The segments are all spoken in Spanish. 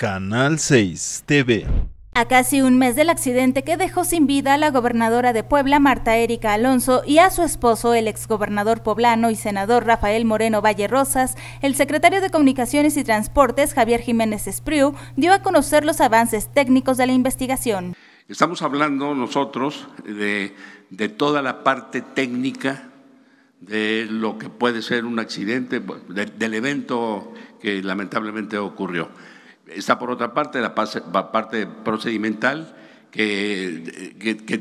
Canal 6 TV. A casi un mes del accidente que dejó sin vida a la gobernadora de Puebla, Marta Erika Alonso, y a su esposo, el exgobernador poblano y senador Rafael Moreno Valle Rosas, el secretario de Comunicaciones y Transportes, Javier Jiménez Espriu, dio a conocer los avances técnicos de la investigación. Estamos hablando nosotros de, de toda la parte técnica de lo que puede ser un accidente, del evento que lamentablemente ocurrió. Está por otra parte la parte procedimental, que,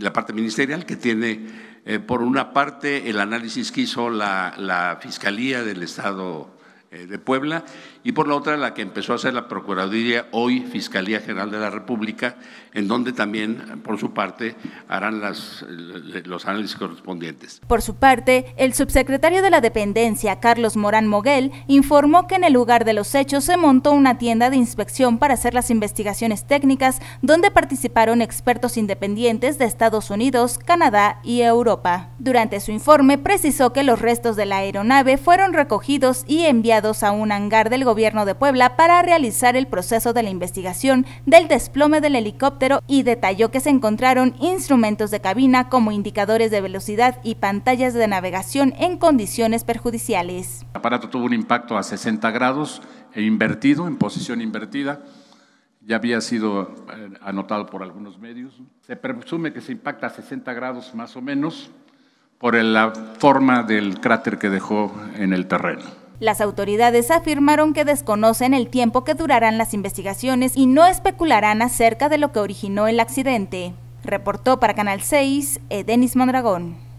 la parte ministerial, que tiene eh, por una parte el análisis que hizo la, la Fiscalía del Estado eh, de Puebla, y por la otra la que empezó a hacer la Procuraduría, hoy Fiscalía General de la República, en donde también, por su parte, harán las, eh, los análisis correspondientes. Por su parte, el subsecretario de la Dependencia, Carlos Morán Moguel, informó que en el lugar de los hechos se montó una tienda de inspección para hacer las investigaciones técnicas, donde participaron expertos independientes de Estados Unidos, Canadá y Europa. Durante su informe precisó que los restos de la aeronave fueron recogidos y enviados a un hangar del gobierno de Puebla para realizar el proceso de la investigación del desplome del helicóptero y detalló que se encontraron instrumentos de cabina como indicadores de velocidad y pantallas de navegación en condiciones perjudiciales. El aparato tuvo un impacto a 60 grados e invertido, en posición invertida ya había sido eh, anotado por algunos medios. Se presume que se impacta a 60 grados más o menos por la forma del cráter que dejó en el terreno. Las autoridades afirmaron que desconocen el tiempo que durarán las investigaciones y no especularán acerca de lo que originó el accidente. Reportó para Canal 6 Dennis Mondragón.